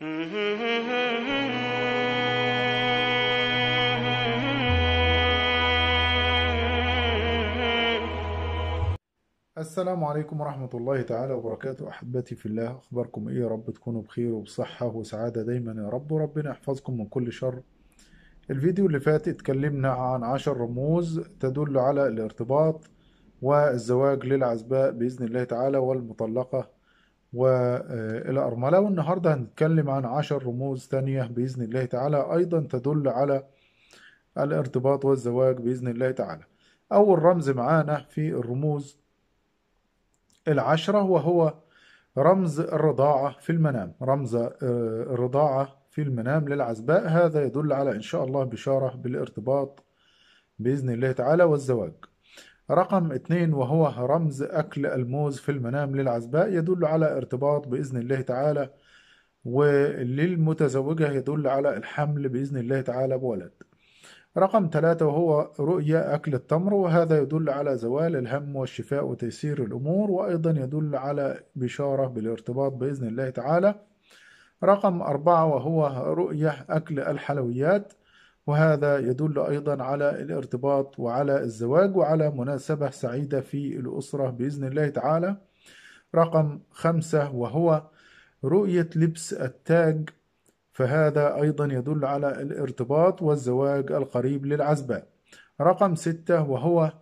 السلام عليكم ورحمة الله تعالى وبركاته أحبتي في الله أخباركم إيه يا رب تكونوا بخير وبصحة وسعادة دايما يا رب وربنا يحفظكم من كل شر الفيديو اللي فات اتكلمنا عن عشر رموز تدل على الارتباط والزواج للعزباء بإذن الله تعالى والمطلقة وإلى أرملة والنهاردة هنتكلم عن عشر رموز ثانيه بإذن الله تعالى أيضا تدل على الارتباط والزواج بإذن الله تعالى أول رمز معانا في الرموز العشرة وهو رمز الرضاعة في المنام رمز آه، الرضاعة في المنام للعزباء هذا يدل على إن شاء الله بشارة بالارتباط بإذن الله تعالى والزواج رقم اثنين وهو رمز أكل الموز في المنام للعزباء يدل على ارتباط بإذن الله تعالى وللمتزوجة يدل على الحمل بإذن الله تعالى بولد رقم ثلاثة وهو رؤية أكل التمر وهذا يدل على زوال الهم والشفاء وتيسير الأمور وأيضا يدل على بشارة بالارتباط بإذن الله تعالى رقم أربعة وهو رؤية أكل الحلويات وهذا يدل أيضا على الارتباط وعلى الزواج وعلى مناسبة سعيدة في الأسرة بإذن الله تعالى رقم خمسة وهو رؤية لبس التاج فهذا أيضا يدل على الارتباط والزواج القريب للعزبة رقم ستة وهو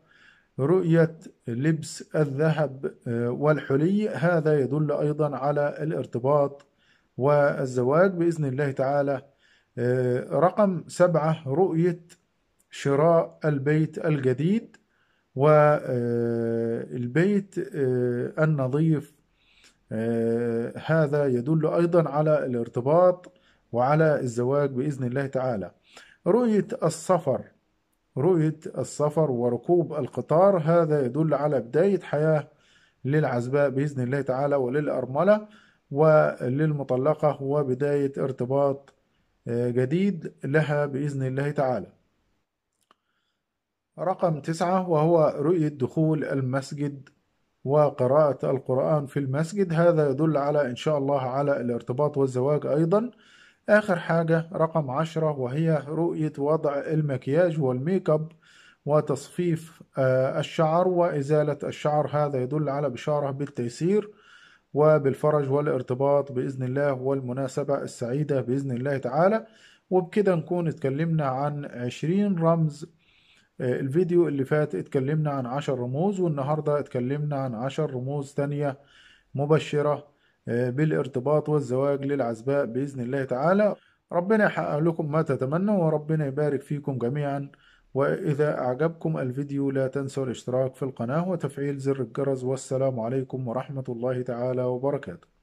رؤية لبس الذهب آه، والحلي هذا يدل أيضا على الارتباط والزواج بإذن الله تعالى آه، رقم سبعة رؤية شراء البيت الجديد والبيت آه، آه، النظيف هذا يدل أيضا على الارتباط وعلى الزواج بإذن الله تعالى رؤية السفر رؤية السفر وركوب القطار هذا يدل على بداية حياة للعزباء بإذن الله تعالى وللأرملة وللمطلقة هو بداية ارتباط جديد لها بإذن الله تعالى رقم تسعة وهو رؤية دخول المسجد وقراءة القرآن في المسجد هذا يدل على إن شاء الله على الارتباط والزواج أيضا آخر حاجة رقم عشرة وهي رؤية وضع المكياج والميك اب وتصفيف آه، الشعر وإزالة الشعر هذا يدل على بشارة بالتيسير وبالفرج والارتباط بإذن الله والمناسبة السعيدة بإذن الله تعالى وبكده نكون اتكلمنا عن عشرين رمز آه، الفيديو اللي فات اتكلمنا عن عشر رموز والنهاردة اتكلمنا عن عشر رموز تانية مبشرة آه، بالارتباط والزواج للعزباء بإذن الله تعالى ربنا يحقق لكم ما تتمنوا وربنا يبارك فيكم جميعا وإذا أعجبكم الفيديو لا تنسوا الاشتراك في القناة وتفعيل زر الجرس والسلام عليكم ورحمة الله تعالى وبركاته